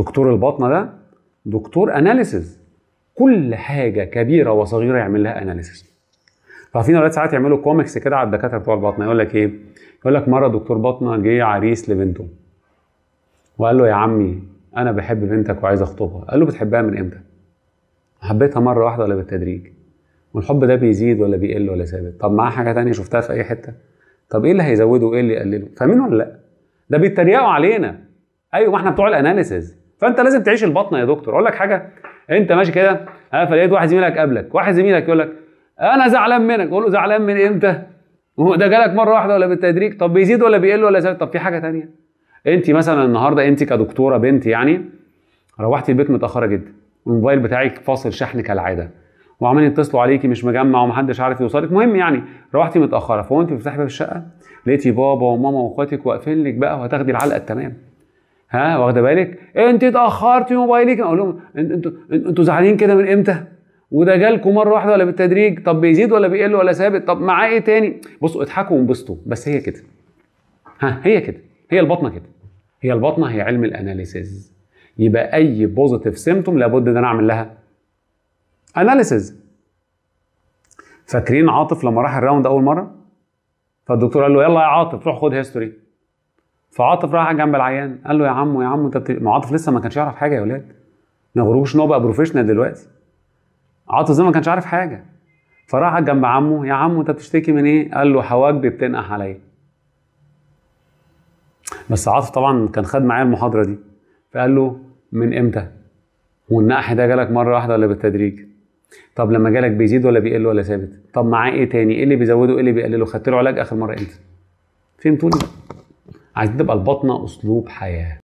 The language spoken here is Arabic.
دكتور البطنه ده دكتور اناليسز كل حاجه كبيره وصغيره يعمل لها اناليسز فعارفين اولاد ساعات يعملوا كوميكس كده على الدكاتره بتوع البطنه يقول لك ايه؟ يقول لك مره دكتور بطنه جه عريس لبنته وقال له يا عمي انا بحب بنتك وعايز اخطبها قال له بتحبها من امتى؟ حبيتها مره واحده ولا بالتدريج؟ والحب ده بيزيد ولا بيقل ولا ثابت؟ طب معاه حاجه تانية شفتها في اي حته؟ طب ايه اللي هيزوده وايه اللي يقلله؟ فاهمين ولا لا؟ ده بيتريقوا علينا ايوه ما احنا بتوع الاناليسز فانت لازم تعيش البطن يا دكتور اقول لك حاجه انت ماشي كده فلقيت واحد زميلك قبلك واحد زميلك يقول لك انا زعلان منك اقول له زعلان من امتى إيه هو ده جالك مره واحده ولا بالتدريج طب بيزيد ولا بيقل ولا زي. طب في حاجه تانية انت مثلا النهارده انت كدكتوره بنت يعني روحتي البيت متاخره جدا والموبايل بتاعك فاصل شحن كالعاده وعمالين يتصلوا عليكي مش مجمع ومحدش عارف يوصلك مهم يعني روحتي متاخره فوانت بتفتحي باب الشقه لقيتي بابا وماما واخواتك واقفين لك بقى وهتاخدي العلقه التمام ها واخده بالك انت اتاخرتي موبايلك اقول لهم انتوا انتوا زعلانين كده من امتى وده جالكم مره واحده ولا بالتدريج طب بيزيد ولا بيقل ولا ثابت طب معاه ايه تاني بصوا اضحكوا وانبسطوا بس هي كده ها هي كده هي البطنه كده هي البطنه هي علم الاناليسيز يبقى اي بوزيتيف سيمتوم لابد ان انا اعمل لها اناليسيز فاكرين عاطف لما راح الراوند اول مره فالدكتور قال له يلا يا عاطف روح خد هيستوري فعاطف راح جنب العيان قال له يا عمو يا عمو انت ما عاطف لسه ما كانش يعرف حاجه يا اولاد ما يغركوش ان هو بقى بروفيشنال دلوقتي عاطف زي ما كانش عارف حاجه فراح جنب عمه يا عمو انت بتشتكي من ايه قال له حواجبي بتنقح عليا بس عاطف طبعا كان خد معايا المحاضره دي فقال له من امتى والنقح ده جالك مره واحده ولا بالتدريج طب لما جالك بيزيد ولا بيقل ولا ثابت طب معاه ايه تاني ايه اللي بيزوده ايه اللي بيقلله خدت له علاج اخر مره امتى فهمتوني عايزين تبقى البطنه اسلوب حياه